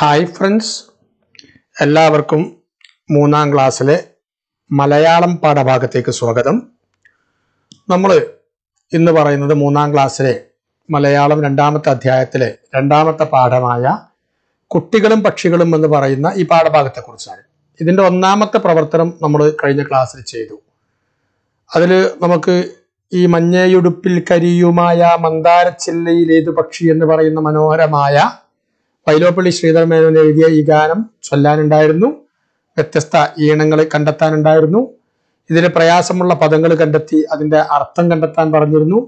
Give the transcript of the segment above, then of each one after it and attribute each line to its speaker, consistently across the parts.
Speaker 1: hi friends എല്ലാവർക്കും മൂന്നാം ക്ലാസ്സിലെ മലയാളം പാഠഭാഗത്തേക്ക് സ്വാഗതം നമ്മൾ ഇന്ന് പറയുന്നത് മൂന്നാം ക്ലാസ്സിലെ മലയാളം രണ്ടാമത്തെ അധ്യായത്തിലെ രണ്ടാമത്തെ പാഠമായ കുട്ടികളും പക്ഷികളും എന്ന് പറയുന്ന ഈ പാഠഭാഗത്തെക്കുറിച്ചാണ് ഇതിൻ്റെ ഒന്നാമത്തെ പ്രവർത്തനം നമ്മൾ കഴിഞ്ഞ ക്ലാസ്സിൽ ചെയ്തു അതിൽ നമുക്ക് ഈ മഞ്ഞയുടുപ്പിൽ കരിയുമായ മന്ദാരച്ചില്ലയിൽ ഏതു പക്ഷി എന്ന് പറയുന്ന മനോഹരമായ പൈലോപ്പള്ളി ശ്രീധർ മേനോൻ എഴുതിയ ഈ ഗാനം ചൊല്ലാനുണ്ടായിരുന്നു വ്യത്യസ്ത ഈണങ്ങൾ കണ്ടെത്താനുണ്ടായിരുന്നു ഇതിന് പ്രയാസമുള്ള പദങ്ങൾ കണ്ടെത്തി അതിൻ്റെ അർത്ഥം കണ്ടെത്താൻ പറഞ്ഞിരുന്നു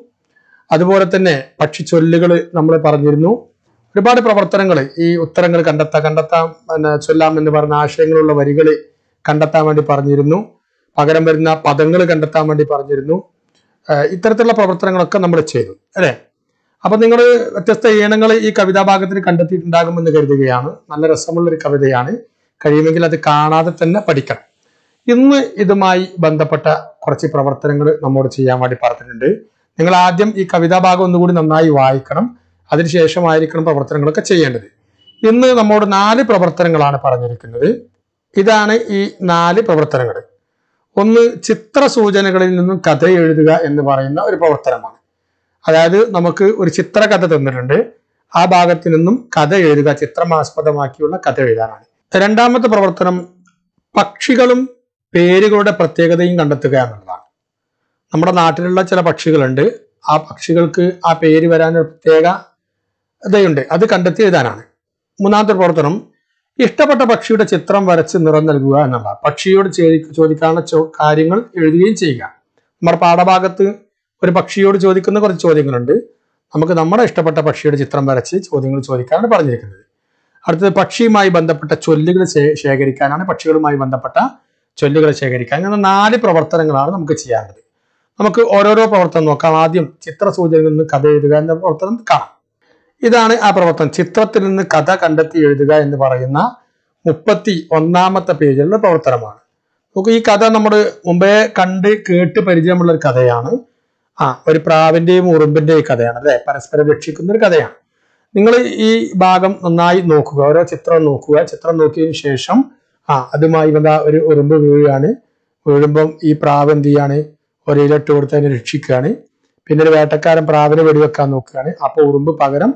Speaker 1: അതുപോലെ തന്നെ പക്ഷി ചൊല്ലുകൾ നമ്മൾ പറഞ്ഞിരുന്നു ഒരുപാട് പ്രവർത്തനങ്ങൾ ഈ ഉത്തരങ്ങൾ കണ്ടെത്താം കണ്ടെത്താം പിന്നെ ചൊല്ലാം എന്ന് പറഞ്ഞ ആശയങ്ങളുള്ള വരികൾ കണ്ടെത്താൻ വേണ്ടി പറഞ്ഞിരുന്നു പകരം വരുന്ന പദങ്ങൾ കണ്ടെത്താൻ വേണ്ടി പറഞ്ഞിരുന്നു ഇത്തരത്തിലുള്ള പ്രവർത്തനങ്ങളൊക്കെ നമ്മൾ ചെയ്തു അല്ലേ അപ്പൊ നിങ്ങൾ വ്യത്യസ്ത ഈണങ്ങൾ ഈ കവിതാഭാഗത്തിൽ കണ്ടെത്തിയിട്ടുണ്ടാകുമെന്ന് കരുതുകയാണ് നല്ല രസമുള്ളൊരു കവിതയാണ് കഴിയുമെങ്കിൽ അത് കാണാതെ തന്നെ പഠിക്കണം ഇന്ന് ഇതുമായി ബന്ധപ്പെട്ട കുറച്ച് പ്രവർത്തനങ്ങൾ നമ്മോട് ചെയ്യാൻ വേണ്ടി പറഞ്ഞിട്ടുണ്ട് നിങ്ങൾ ആദ്യം ഈ കവിതാഭാഗം ഒന്നുകൂടി നന്നായി വായിക്കണം അതിനുശേഷമായിരിക്കണം പ്രവർത്തനങ്ങളൊക്കെ ചെയ്യേണ്ടത് ഇന്ന് നമ്മോട് നാല് പ്രവർത്തനങ്ങളാണ് പറഞ്ഞിരിക്കുന്നത് ഇതാണ് ഈ നാല് പ്രവർത്തനങ്ങൾ ഒന്ന് ചിത്ര സൂചനകളിൽ നിന്നും കഥ എഴുതുക എന്ന് പറയുന്ന ഒരു പ്രവർത്തനമാണ് അതായത് നമുക്ക് ഒരു ചിത്രകഥ തന്നിട്ടുണ്ട് ആ ഭാഗത്തു നിന്നും കഥ എഴുതുക ചിത്രമാസ്പദമാക്കിയുള്ള കഥ എഴുതാനാണ് രണ്ടാമത്തെ പ്രവർത്തനം പക്ഷികളും പേരുകളുടെ പ്രത്യേകതയും കണ്ടെത്തുക എന്നുള്ളതാണ് നമ്മുടെ നാട്ടിലുള്ള ചില പക്ഷികളുണ്ട് ആ പക്ഷികൾക്ക് ആ പേര് വരാൻ ഒരു പ്രത്യേകതയുണ്ട് അത് കണ്ടെത്തി എഴുതാനാണ് മൂന്നാമത്തെ പ്രവർത്തനം ഇഷ്ടപ്പെട്ട പക്ഷിയുടെ ചിത്രം വരച്ച് നിറം നൽകുക എന്നുള്ളതാണ് പക്ഷിയോട് ചോദിക്കാനുള്ള കാര്യങ്ങൾ എഴുതുകയും ചെയ്യുക നമ്മുടെ പാഠഭാഗത്ത് ഒരു പക്ഷിയോട് ചോദിക്കുന്ന കുറച്ച് ചോദ്യങ്ങളുണ്ട് നമുക്ക് നമ്മുടെ ഇഷ്ടപ്പെട്ട പക്ഷിയുടെ ചിത്രം വരച്ച് ചോദ്യങ്ങൾ ചോദിക്കാനാണ് പറഞ്ഞിരിക്കുന്നത് അടുത്തത് പക്ഷിയുമായി ബന്ധപ്പെട്ട ചൊല്ലുകൾ ശേഖരിക്കാനാണ് പക്ഷികളുമായി ബന്ധപ്പെട്ട ചൊല്ലുകൾ ശേഖരിക്കാൻ അങ്ങനെ നാല് പ്രവർത്തനങ്ങളാണ് നമുക്ക് ചെയ്യാനുള്ളത് നമുക്ക് ഓരോരോ പ്രവർത്തനം നോക്കാം ആദ്യം സൂചനയിൽ നിന്ന് കഥ എഴുതുക എന്ന പ്രവർത്തനം കാണാം ഇതാണ് ആ പ്രവർത്തനം ചിത്രത്തിൽ നിന്ന് കഥ കണ്ടെത്തി എഴുതുക എന്ന് പറയുന്ന മുപ്പത്തി ഒന്നാമത്തെ പേജിലുള്ള പ്രവർത്തനമാണ് നമുക്ക് ഈ കഥ നമ്മൾ മുമ്പേ കണ്ട് കേട്ട് പരിചയമുള്ള ഒരു കഥയാണ് ആ ഒരു പ്രാവിന്റെയും ഉറുമ്പിന്റെയും കഥയാണ് അല്ലെ പരസ്പരം രക്ഷിക്കുന്ന ഒരു കഥയാണ് നിങ്ങൾ ഈ ഭാഗം നന്നായി നോക്കുക ഓരോ ചിത്രം നോക്കുക ചിത്രം നോക്കിയതിനു ശേഷം ആ അതുമായി വന്ന ഒരു ഉറുമ്പ് വീഴുകയാണ് വീഴുമ്പം ഈ പ്രാവ് എന്ത് ചെയ്യാണ് ഒരു കൊടുത്ത് അതിനെ രക്ഷിക്കുകയാണ് പിന്നെ ഒരു വേട്ടക്കാരൻ പ്രാവിനെ വെടിവെക്കാൻ നോക്കുകയാണ് അപ്പോൾ ഉറുമ്പ് പകരം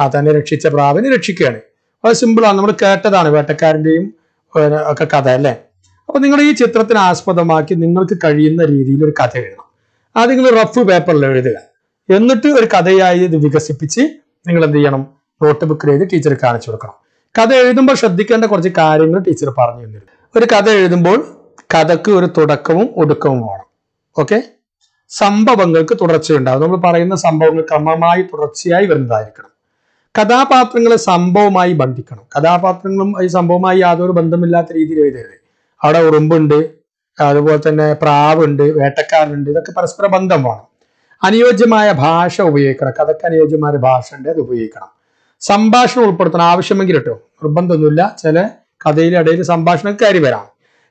Speaker 1: ആ തന്നെ രക്ഷിച്ച പ്രാവിനെ രക്ഷിക്കുകയാണ് അത് സിമ്പിളാണ് നമ്മൾ കേട്ടതാണ് വേട്ടക്കാരന്റെയും ഒക്കെ കഥ അല്ലേ അപ്പോൾ നിങ്ങൾ ഈ ചിത്രത്തിന് ആസ്പദമാക്കി നിങ്ങൾക്ക് കഴിയുന്ന രീതിയിൽ ഒരു കഥ എഴുതണം അത് നിങ്ങൾ റഫ് പേപ്പറിൽ എഴുതുക എന്നിട്ട് ഒരു കഥയായി ഇത് വികസിപ്പിച്ച് നിങ്ങൾ എന്ത് ചെയ്യണം നോട്ട് ബുക്കിൽ എഴുതി ടീച്ചർ കാണിച്ചു കൊടുക്കണം കഥ എഴുതുമ്പോൾ ശ്രദ്ധിക്കേണ്ട കുറച്ച് കാര്യങ്ങൾ ടീച്ചർ പറഞ്ഞു തന്നിരുന്നു ഒരു കഥ എഴുതുമ്പോൾ കഥക്ക് ഒരു തുടക്കവും ഒടുക്കവും വേണം ഓക്കെ സംഭവങ്ങൾക്ക് തുടർച്ചയുണ്ടാവും നമ്മൾ പറയുന്ന സംഭവങ്ങൾ ക്രമമായി തുടർച്ചയായി വരുന്നതായിരിക്കണം കഥാപാത്രങ്ങളെ സംഭവമായി ബന്ധിക്കണം കഥാപാത്രങ്ങളും ഈ സംഭവമായി യാതൊരു ബന്ധമില്ലാത്ത രീതിയിൽ എഴുതരുത് അവിടെ ഉറുമ്പുണ്ട് അതുപോലെ തന്നെ പ്രാവുണ്ട് വേട്ടക്കാരുണ്ട് ഇതൊക്കെ പരസ്പര ബന്ധമാണ് അനുയോജ്യമായ ഭാഷ ഉപയോഗിക്കണം കഥക്ക് അനുയോജ്യമായ ഭാഷ ഉണ്ട് അത് ഉപയോഗിക്കണം സംഭാഷണം ഉൾപ്പെടുത്തണം ആവശ്യമെങ്കിൽ കേട്ടോ നിർബന്ധമൊന്നുമില്ല ചില കഥയിലിടയിൽ സംഭാഷണം കയറി വരാം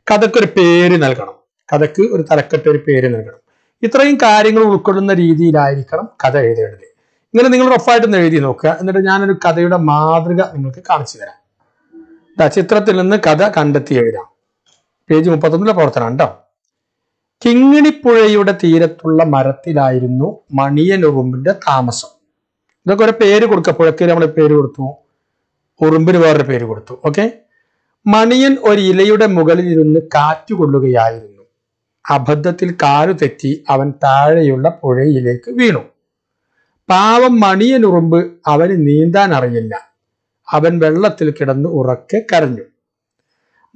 Speaker 1: കഥക്കൊരു പേര് നൽകണം കഥക്ക് ഒരു തലക്കെട്ട് ഒരു പേര് നൽകണം ഇത്രയും കാര്യങ്ങൾ ഉൾക്കൊള്ളുന്ന രീതിയിലായിരിക്കണം കഥ എഴുതേണ്ടത് ഇങ്ങനെ നിങ്ങൾ ഉറപ്പായിട്ടൊന്ന് എഴുതി നോക്കുക എന്നിട്ട് ഞാനൊരു കഥയുടെ മാതൃക നിങ്ങൾക്ക് കാണിച്ചു തരാം ചിത്രത്തിൽ നിന്ന് കഥ കണ്ടെത്തി എഴുതാം പേജ് മുപ്പത്തൊന്നിലെ പ്രവർത്തനം കേട്ടോ കിങ്ങിണിപ്പുഴയുടെ തീരത്തുള്ള മരത്തിലായിരുന്നു മണിയൻ ഉറുമ്പിന്റെ താമസം ഇതൊക്കെ ഒരു പേര് കൊടുക്കുക പുഴയ്ക്ക് നമ്മൾ പേര് കൊടുത്തു ഉറുമ്പിന് വേറൊരു പേര് കൊടുത്തു ഓക്കെ മണിയൻ ഒരു ഇലയുടെ മുകളിൽ ഇരുന്ന് കാറ്റ് കൊള്ളുകയായിരുന്നു അബദ്ധത്തിൽ കാലു തെറ്റി അവൻ താഴെയുള്ള പുഴയിലേക്ക് വീണു പാവം മണിയൻ ഉറുമ്പ് അവന് നീന്താൻ അറിയില്ല അവൻ വെള്ളത്തിൽ കിടന്ന് ഉറക്കെ കരഞ്ഞു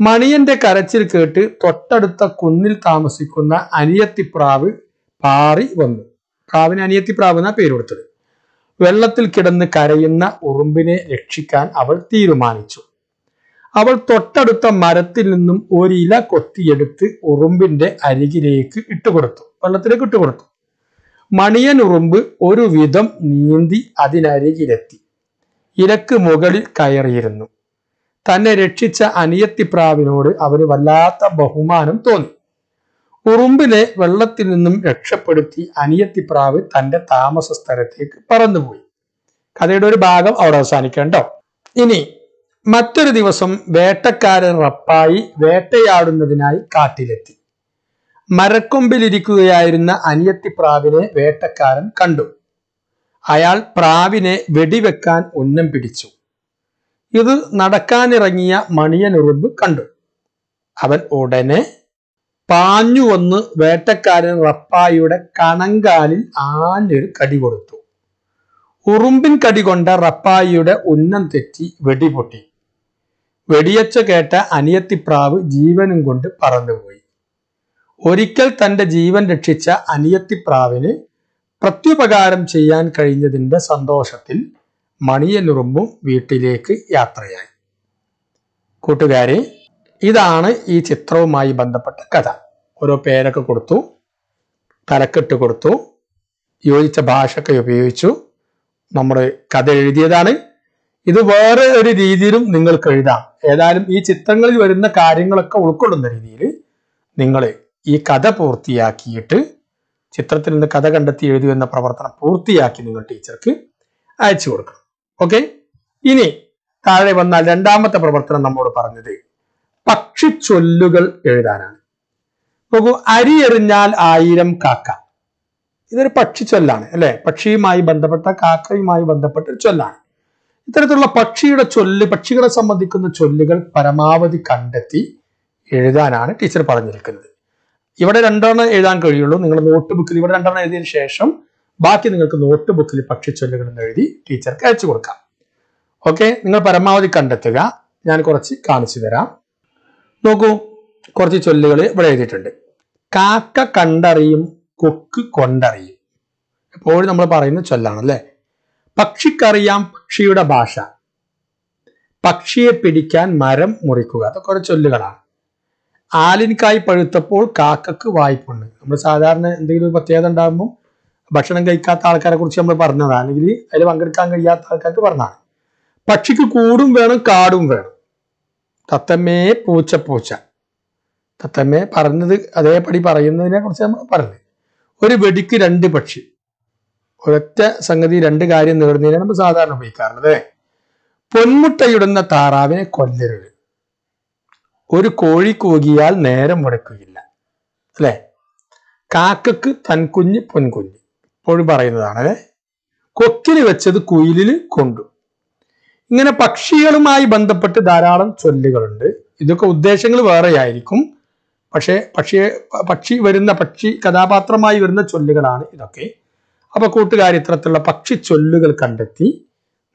Speaker 1: മണിയന്റെ കരച്ചിൽ കേട്ട് തൊട്ടടുത്ത കുന്നിൽ താമസിക്കുന്ന അനിയത്തിപ്രാവ് പാറി വന്നു പ്രാവിന് അനിയത്തിപ്രാവ് എന്നാ പേര് കൊടുത്തത് വെള്ളത്തിൽ കിടന്ന് കരയുന്ന ഉറുമ്പിനെ രക്ഷിക്കാൻ അവൾ തീരുമാനിച്ചു അവൾ തൊട്ടടുത്ത മരത്തിൽ നിന്നും ഒരില കൊത്തിയെടുത്ത് ഉറുമ്പിന്റെ അരികിലേക്ക് ഇട്ടുകൊടുത്തു വെള്ളത്തിലേക്ക് ഇട്ടുകൊടുത്തു മണിയൻ ഉറുമ്പ് ഒരു വിധം നീന്തി അതിനരികിലെത്തി ഇലക്ക് മുകളിൽ കയറിയിരുന്നു തന്നെ രക്ഷിച്ച അനിയത്തിപ്രാവിനോട് അവന് വല്ലാത്ത ബഹുമാനം തോന്നി ഉറുമ്പിനെ വെള്ളത്തിൽ നിന്നും രക്ഷപ്പെടുത്തി അനിയത്തിപ്രാവ് തന്റെ താമസ സ്ഥലത്തേക്ക് പറന്നുപോയി കഥയുടെ ഒരു ഭാഗം അവിടെ അവസാനിക്കണ്ടോ ഇനി മറ്റൊരു ദിവസം വേട്ടക്കാരൻ റപ്പായി വേട്ടയാടുന്നതിനായി കാട്ടിലെത്തി മരക്കൊമ്പിലിരിക്കുകയായിരുന്ന അനിയത്തിപ്രാവിനെ വേട്ടക്കാരൻ കണ്ടു അയാൾ പ്രാവിനെ വെടിവെക്കാൻ ഉന്നം പിടിച്ചു ഇത് നടക്കാനിറങ്ങിയ മണിയനുറുമ്പ് കണ്ടു അവൻ ഉടനെ പാഞ്ഞു വന്ന് വേട്ടക്കാരൻ റപ്പായിയുടെ കണങ്കാലിൽ ആഞ്ഞൊരു കടി കൊടുത്തു ഉറുമ്പിൻ കടി കൊണ്ട റപ്പായിയുടെ ഉന്നം തെറ്റി വെടിപൊട്ടി വെടിയച്ച കേട്ട അനിയത്തിപ്രാവ് ജീവനും കൊണ്ട് പറന്നുപോയി ഒരിക്കൽ തന്റെ ജീവൻ രക്ഷിച്ച അനിയത്തിപ്രാവിന് പ്രത്യുപകാരം ചെയ്യാൻ കഴിഞ്ഞതിന്റെ സന്തോഷത്തിൽ മണിയനുറുമ്പും വീട്ടിലേക്ക് യാത്രയായി കൂട്ടുകാരെ ഇതാണ് ഈ ചിത്രവുമായി ബന്ധപ്പെട്ട കഥ ഓരോ പേരൊക്കെ കൊടുത്തു തലക്കെട്ട് കൊടുത്തു യോജിച്ച ഭാഷയൊക്കെ ഉപയോഗിച്ചു നമ്മൾ കഥ എഴുതിയതാണ് ഇത് വേറെ ഒരു രീതിയിലും നിങ്ങൾക്ക് എഴുതാം ഏതായാലും ഈ ചിത്രങ്ങളിൽ വരുന്ന കാര്യങ്ങളൊക്കെ ഉൾക്കൊള്ളുന്ന രീതിയിൽ നിങ്ങൾ ഈ കഥ പൂർത്തിയാക്കിയിട്ട് ചിത്രത്തിൽ നിന്ന് കഥ കണ്ടെത്തി എഴുതി എന്ന പ്രവർത്തനം പൂർത്തിയാക്കി നിങ്ങൾ ടീച്ചർക്ക് അയച്ചു കൊടുക്കണം ഓക്കെ ഇനി താഴെ വന്നാൽ രണ്ടാമത്തെ പ്രവർത്തനം നമ്മോട് പറഞ്ഞത് പക്ഷിച്ചൊല്ലുകൾ എഴുതാനാണ് നോക്കൂ അരി എറിഞ്ഞാൽ ആയിരം കാക്ക ഇതൊരു പക്ഷിച്ചൊല്ലാണ് അല്ലെ പക്ഷിയുമായി ബന്ധപ്പെട്ട കാക്കയുമായി ബന്ധപ്പെട്ട ഒരു ചൊല്ലാണ് ഇത്തരത്തിലുള്ള പക്ഷിയുടെ ചൊല്ല് പക്ഷികളെ സംബന്ധിക്കുന്ന ചൊല്ലുകൾ പരമാവധി കണ്ടെത്തി എഴുതാനാണ് ടീച്ചർ പറഞ്ഞിരിക്കുന്നത് ഇവിടെ രണ്ടെണ്ണം എഴുതാൻ കഴിയുള്ളൂ നിങ്ങൾ നോട്ട് ബുക്കിൽ ഇവിടെ രണ്ടെണ്ണം എഴുതിയതിനു ശേഷം ബാക്കി നിങ്ങൾക്ക് നോട്ട് ബുക്കിൽ പക്ഷിച്ചൊല്ലുകൾ എന്ന് എഴുതി ടീച്ചർക്ക് അയച്ചു കൊടുക്കാം ഓക്കെ നിങ്ങൾ പരമാവധി കണ്ടെത്തുക ഞാൻ കുറച്ച് കാണിച്ചു തരാം നോക്കൂ കുറച്ച് ചൊല്ലുകൾ ഇവിടെ എഴുതിയിട്ടുണ്ട് കാക്ക കണ്ടറിയും കൊക്ക് കൊണ്ടറിയും എപ്പോഴും നമ്മൾ പറയുന്ന ചൊല്ലാണല്ലേ പക്ഷിക്കറിയാം പക്ഷിയുടെ ഭാഷ പക്ഷിയെ പിടിക്കാൻ മരം മുറിക്കുക അതൊക്കെ ഒരു ചൊല്ലുകളാണ് ആലിൻകായ് പഴുത്തപ്പോൾ കാക്കക്ക് വായ്പുണ്ട് നമ്മൾ സാധാരണ എന്തെങ്കിലും ഒരു പ്രത്യേകത ഉണ്ടാകുമ്പോൾ ഭക്ഷണം കഴിക്കാത്ത ആൾക്കാരെ കുറിച്ച് നമ്മൾ പറഞ്ഞതാണ് അല്ലെങ്കിൽ അതിൽ പങ്കെടുക്കാൻ കഴിയാത്ത ആൾക്കാർക്ക് പറഞ്ഞതാണ് പക്ഷിക്ക് കൂടും വേണം കാടും വേണം തത്തമ്മേ പൂച്ച പൂച്ച തത്തമ്മേ പറഞ്ഞത് അതേപടി പറയുന്നതിനെ കുറിച്ച് നമ്മൾ പറഞ്ഞു ഒരു വെടിക്ക് രണ്ട് പക്ഷി ഒരൊറ്റ സംഗതി രണ്ട് കാര്യം നേടുന്നതിനെ നമ്മൾ സാധാരണ ഉപയോഗിക്കാറുള്ളത് പൊന്മുട്ടയിടുന്ന താറാവിനെ കൊല്ലരുത് ഒരു കോഴി കൂകിയാൽ നേരം മുടക്കുകയില്ല അല്ലേ കാക്കക്ക് തൻകുഞ്ഞ് പൊൻകുഞ്ഞ് എപ്പോഴും പറയുന്നതാണ് അല്ലെ കൊക്കിൽ വെച്ചത് കുയിലിൽ കൊണ്ടു ഇങ്ങനെ പക്ഷികളുമായി ബന്ധപ്പെട്ട് ധാരാളം ചൊല്ലുകളുണ്ട് ഇതൊക്കെ ഉദ്ദേശങ്ങൾ വേറെയായിരിക്കും പക്ഷേ പക്ഷിയെ പക്ഷി വരുന്ന പക്ഷി കഥാപാത്രമായി വരുന്ന ചൊല്ലുകളാണ് ഇതൊക്കെ അപ്പൊ കൂട്ടുകാർ ഇത്തരത്തിലുള്ള പക്ഷി ചൊല്ലുകൾ കണ്ടെത്തി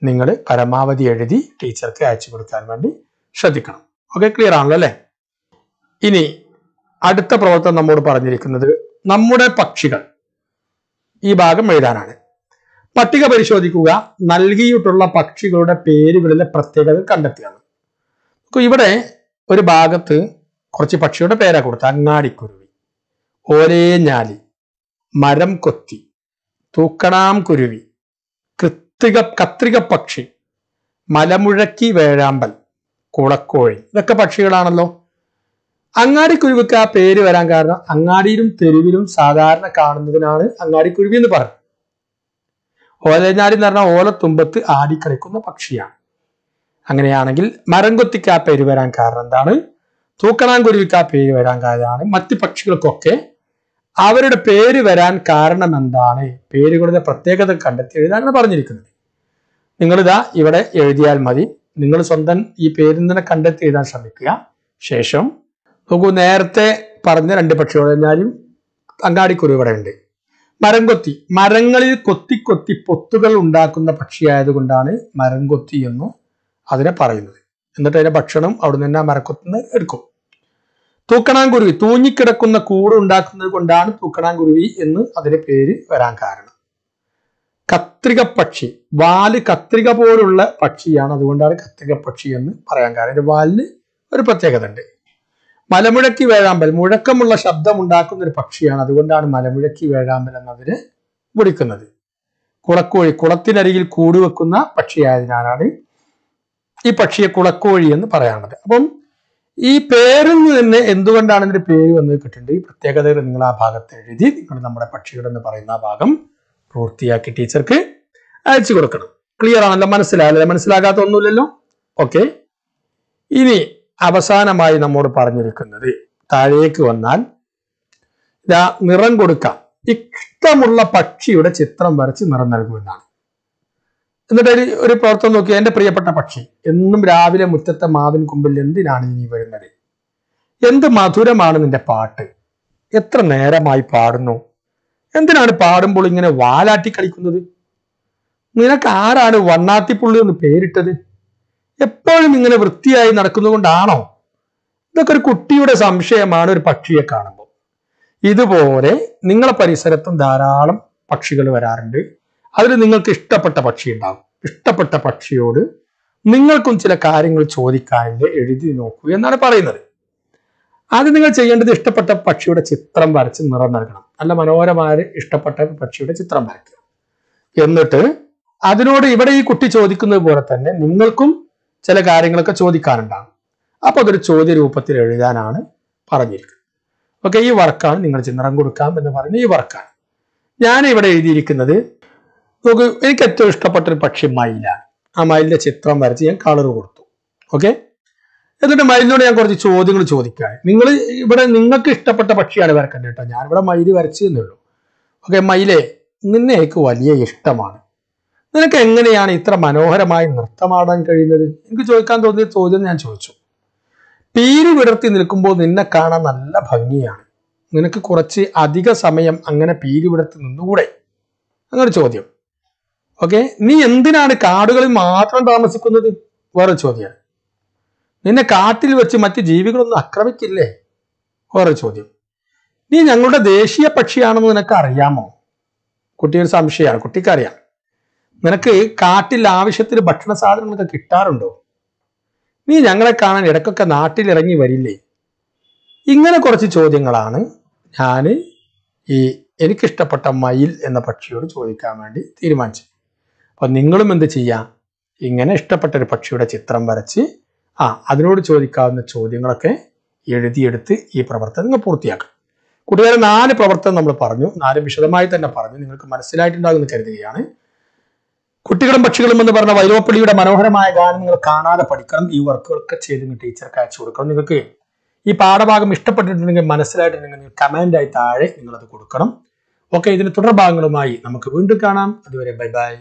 Speaker 1: നിങ്ങൾ പരമാവധി എഴുതി ടീച്ചർക്ക് അയച്ചു കൊടുക്കാൻ വേണ്ടി ശ്രദ്ധിക്കണം ഓക്കെ ക്ലിയർ ആണല്ലോ അല്ലെ ഇനി അടുത്ത പ്രവർത്തനം നമ്മോട് പറഞ്ഞിരിക്കുന്നത് നമ്മുടെ പക്ഷികൾ ഈ ഭാഗം എഴുതാനാണ് പട്ടിക പരിശോധിക്കുക നൽകിയിട്ടുള്ള പക്ഷികളുടെ പേരുകളിലെ പ്രത്യേകത കണ്ടെത്തിയാണ് ഇവിടെ ഒരു ഭാഗത്ത് കുറച്ച് പക്ഷിയുടെ പേരാ കൊടുത്തത് അങ്ങാടിക്കുരുവി ഞാലി മരം കൊത്തി തൂക്കണാം കുരുവി കൃത്തിക കത്രിക പക്ഷി മലമുഴക്കി വേഴാമ്പൽ കുളക്കോഴി ഇതൊക്കെ പക്ഷികളാണല്ലോ അങ്ങാടിക്കുരുവിക്ക് ആ പേര് വരാൻ കാരണം അങ്ങാടിയിലും തെരുവിലും സാധാരണ കാണുന്നതിനാണ് അങ്ങാടിക്കുരുവി എന്ന് പറയുന്നത് ഓലഞ്ഞാടി എന്ന് പറഞ്ഞാൽ ഓലത്തുമ്പത്ത് ആടിക്കളിക്കുന്ന പക്ഷിയാണ് അങ്ങനെയാണെങ്കിൽ മരംകൊത്തിക്ക് ആ പേര് വരാൻ കാരണം എന്താണ് തൂക്കണാങ്കുരുവിക്ക് ആ പേര് വരാൻ കാരണമാണ് മറ്റ് പക്ഷികൾക്കൊക്കെ അവരുടെ പേര് വരാൻ കാരണം എന്താണ് പേരുകളുടെ പ്രത്യേകത കണ്ടെത്തി എഴുതാനാണ് പറഞ്ഞിരിക്കുന്നത് നിങ്ങളിതാ ഇവിടെ എഴുതിയാൽ മതി നിങ്ങൾ സ്വന്തം ഈ പേരിൽ തന്നെ കണ്ടെത്തി എഴുതാൻ ശ്രമിക്കുക ശേഷം നോക്കൂ നേരത്തെ പറഞ്ഞ രണ്ട് പക്ഷികൾ കഴിഞ്ഞാലും അങ്ങാടിക്കുരുവ് ഇവിടെ ഉണ്ട് മരം കൊത്തി മരങ്ങളിൽ കൊത്തി കൊത്തി പൊത്തുകൾ ഉണ്ടാക്കുന്ന പക്ഷിയായതുകൊണ്ടാണ് മരം കൊത്തി എന്ന് അതിനെ പറയുന്നത് എന്നിട്ട് അതിന്റെ ഭക്ഷണം അവിടെ നിന്ന് ആ മരക്കൊത്തുനിന്ന് എടുക്കും തൂക്കണാങ്കുരുവി തൂങ്ങിക്കിടക്കുന്ന കൂട് ഉണ്ടാക്കുന്നത് കൊണ്ടാണ് തൂക്കണാങ്കുരുവി എന്ന് അതിന്റെ പേര് വരാൻ കാരണം കത്രിക പക്ഷി വാല് കത്രിക പോലുള്ള പക്ഷിയാണ് അതുകൊണ്ടാണ് കത്രിക പക്ഷി എന്ന് പറയാൻ കാരണം വാലിന് ഒരു പ്രത്യേകത ഉണ്ട് മലമുഴക്കി വേഴാമ്പൽ മുഴക്കമുള്ള ശബ്ദം ഉണ്ടാക്കുന്ന ഒരു പക്ഷിയാണ് അതുകൊണ്ടാണ് മലമുഴക്കി വേഴാമ്പൽ എന്നതിന് വിളിക്കുന്നത് കുളക്കോഴി കുളത്തിനരികിൽ കൂടുവെക്കുന്ന പക്ഷിയായതിനാലാണ് ഈ പക്ഷിയെ കുളക്കോഴി എന്ന് പറയാനുള്ളത് അപ്പം ഈ പേരിൽ തന്നെ എന്തുകൊണ്ടാണ് ഇതിന്റെ പേര് വന്ന് കിട്ടുന്നത് ഈ പ്രത്യേകതകൾ നിങ്ങൾ ആ ഭാഗത്ത് എഴുതി നിങ്ങൾ നമ്മുടെ പക്ഷിയുടെ എന്ന് പറയുന്ന ആ ഭാഗം പൂർത്തിയാക്കി ടീച്ചർക്ക് അയച്ചു കൊടുക്കണം ക്ലിയർ ആണല്ലോ മനസ്സിലായല്ലോ മനസ്സിലാകാത്ത ഒന്നുമില്ലല്ലോ ഓക്കെ ഇനി അവസാനമായി നമ്മോട് പറഞ്ഞിരിക്കുന്നത് താഴേക്ക് വന്നാൽ ഇതാ നിറം കൊടുക്കാം ഇഷ്ടമുള്ള പക്ഷിയുടെ ചിത്രം വരച്ച് നിറം നൽകുമെന്നാണ് എന്നിട്ട് ഒരു പ്രവർത്തനം നോക്കി എൻ്റെ പ്രിയപ്പെട്ട പക്ഷി എന്നും രാവിലെ മുറ്റത്തെ മാവിൻ കുമ്പിൽ എന്തിനാണ് ഇനി വരുന്നത് എന്ത് മധുരമാണ് നിന്റെ പാട്ട് എത്ര നേരമായി പാടുന്നു എന്തിനാണ് പാടുമ്പോൾ ഇങ്ങനെ വാലാട്ടി കളിക്കുന്നത് നിനക്ക് ആരാണ് വണ്ണാത്തിപ്പുള്ളി എന്ന് പേരിട്ടത് എപ്പോഴും ഇങ്ങനെ വൃത്തിയായി നടക്കുന്നതുകൊണ്ടാണോ ഇതൊക്കെ ഒരു കുട്ടിയുടെ സംശയമാണ് ഒരു പക്ഷിയെ കാണുമ്പോൾ ഇതുപോലെ നിങ്ങളെ പരിസരത്തും ധാരാളം പക്ഷികൾ വരാറുണ്ട് അതിൽ നിങ്ങൾക്ക് ഇഷ്ടപ്പെട്ട പക്ഷി ഉണ്ടാകും ഇഷ്ടപ്പെട്ട പക്ഷിയോട് നിങ്ങൾക്കും ചില കാര്യങ്ങൾ ചോദിക്കാനുണ്ട് എഴുതി നോക്കൂ എന്നാണ് പറയുന്നത് ആദ്യം നിങ്ങൾ ചെയ്യേണ്ടത് ഇഷ്ടപ്പെട്ട പക്ഷിയുടെ ചിത്രം വരച്ച് നിറം നൽകണം നല്ല മനോഹരമായ ഇഷ്ടപ്പെട്ട പക്ഷിയുടെ ചിത്രം വരയ്ക്കുക എന്നിട്ട് അതിനോട് ഇവിടെ ഈ കുട്ടി ചോദിക്കുന്നത് പോലെ തന്നെ നിങ്ങൾക്കും ചില കാര്യങ്ങളൊക്കെ ചോദിക്കാറുണ്ടാകും അപ്പോൾ അതൊരു ചോദ്യ രൂപത്തിൽ എഴുതാനാണ് പറഞ്ഞിരിക്കുന്നത് ഓക്കെ ഈ വർക്കാണ് നിങ്ങൾ ചിന്തനം കൊടുക്കാം എന്ന് പറഞ്ഞ ഈ വർക്കാണ് ഞാൻ ഇവിടെ എഴുതിയിരിക്കുന്നത് നോക്ക് എനിക്ക് ഏറ്റവും ഇഷ്ടപ്പെട്ട ഒരു പക്ഷി മയിലാണ് ആ മയിലിന്റെ ചിത്രം വരച്ച് ഞാൻ കളർ കൊടുത്തു ഓക്കെ എന്നിട്ട് മയിലിനോട് ഞാൻ കുറച്ച് ചോദ്യങ്ങൾ ചോദിക്കാം നിങ്ങൾ ഇവിടെ നിങ്ങൾക്ക് ഇഷ്ടപ്പെട്ട പക്ഷിയാണ് വരക്കേണ്ടത് കേട്ടോ ഞാനിവിടെ മയിൽ വരച്ചു എന്നുള്ളൂ ഓക്കെ മയിലെ നിന്നെ എനിക്ക് വലിയ ഇഷ്ടമാണ് നിനക്ക് എങ്ങനെയാണ് ഇത്ര മനോഹരമായി നൃത്തമാടാൻ കഴിയുന്നത് എനിക്ക് ചോദിക്കാൻ തോന്നിയ ചോദ്യം ഞാൻ ചോദിച്ചു പീരി വിടർത്തി നിൽക്കുമ്പോൾ നിന്നെ കാണാൻ നല്ല ഭംഗിയാണ് നിനക്ക് കുറച്ച് അധിക സമയം അങ്ങനെ പീരി വിടർത്തി നിന്നുകൂടെ അങ്ങനെ ചോദ്യം ഓക്കെ നീ എന്തിനാണ് കാടുകളിൽ മാത്രം താമസിക്കുന്നത് വേറെ ചോദ്യമാണ് നിന്നെ കാട്ടിൽ വെച്ച് മറ്റ് ജീവികളൊന്നും ആക്രമിക്കില്ലേ വേറെ ചോദ്യം നീ ഞങ്ങളുടെ ദേശീയ പക്ഷിയാണെന്ന് നിനക്ക് അറിയാമോ കുട്ടിയൊരു സംശയമാണ് കുട്ടിക്കറിയാം നിനക്ക് കാട്ടിൽ ആവശ്യത്തിന് ഭക്ഷണ സാധനങ്ങളൊക്കെ കിട്ടാറുണ്ടോ നീ ഞങ്ങളെ കാണാൻ ഇടയ്ക്കൊക്കെ നാട്ടിലിറങ്ങി വരില്ലേ ഇങ്ങനെ കുറച്ച് ചോദ്യങ്ങളാണ് ഞാൻ ഈ എനിക്കിഷ്ടപ്പെട്ട മയിൽ എന്ന പക്ഷിയോട് ചോദിക്കാൻ വേണ്ടി തീരുമാനിച്ചു അപ്പം നിങ്ങളും എന്ത് ചെയ്യാം ഇങ്ങനെ ഇഷ്ടപ്പെട്ട ഒരു പക്ഷിയുടെ ചിത്രം വരച്ച് ആ അതിനോട് ചോദിക്കാവുന്ന ചോദ്യങ്ങളൊക്കെ എഴുതിയെടുത്ത് ഈ പ്രവർത്തനം നിങ്ങൾ പൂർത്തിയാക്കണം കൂട്ടുകാരെ നാല് പ്രവർത്തനം നമ്മൾ പറഞ്ഞു നാല് വിശദമായി തന്നെ പറഞ്ഞു നിങ്ങൾക്ക് മനസ്സിലായിട്ടുണ്ടാകുമെന്ന് കരുതുകയാണ് പക്ഷികളും പക്ഷികളും എന്ന് പറഞ്ഞ വൈലോപ്പള്ളിയുടെ മനോഹരമായ ഗാനം നിങ്ങൾ കാണാതെ പഠിക്കണം ഈ വർക്കുകളൊക്കെ ചെയ്ത് നിങ്ങൾ ടീച്ചർക്ക് അയച്ചു കൊടുക്കണം നിങ്ങൾക്ക് ഈ പാഠഭാഗം ഇഷ്ടപ്പെട്ടിട്ടുണ്ടെങ്കിൽ മനസ്സിലായിട്ടുണ്ടെങ്കിൽ കമൻ്റായി താഴെ നിങ്ങളത് കൊടുക്കണം ഓക്കെ ഇതിന് തുടർഭാഗങ്ങളുമായി നമുക്ക് വീണ്ടും കാണാം അതുവരെ ബൈ ബൈ